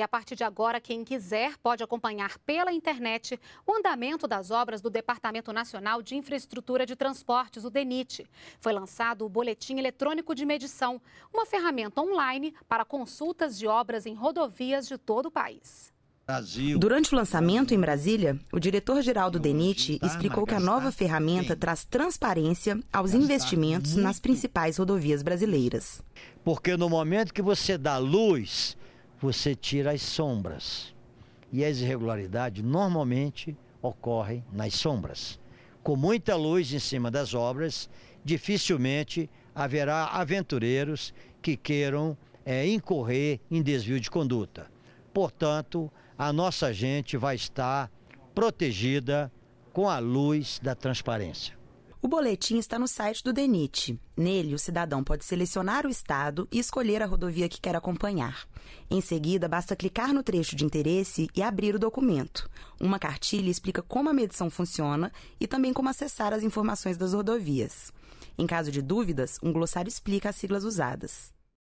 E a partir de agora, quem quiser pode acompanhar pela internet o andamento das obras do Departamento Nacional de Infraestrutura de Transportes, o DENIT. Foi lançado o Boletim Eletrônico de Medição, uma ferramenta online para consultas de obras em rodovias de todo o país. Durante o lançamento em Brasília, o diretor-geral do DENIT explicou que a nova ferramenta traz transparência aos investimentos nas principais rodovias brasileiras. Porque no momento que você dá luz você tira as sombras. E as irregularidades normalmente ocorrem nas sombras. Com muita luz em cima das obras, dificilmente haverá aventureiros que queiram é, incorrer em desvio de conduta. Portanto, a nossa gente vai estar protegida com a luz da transparência. O boletim está no site do DENIT. Nele, o cidadão pode selecionar o estado e escolher a rodovia que quer acompanhar. Em seguida, basta clicar no trecho de interesse e abrir o documento. Uma cartilha explica como a medição funciona e também como acessar as informações das rodovias. Em caso de dúvidas, um glossário explica as siglas usadas.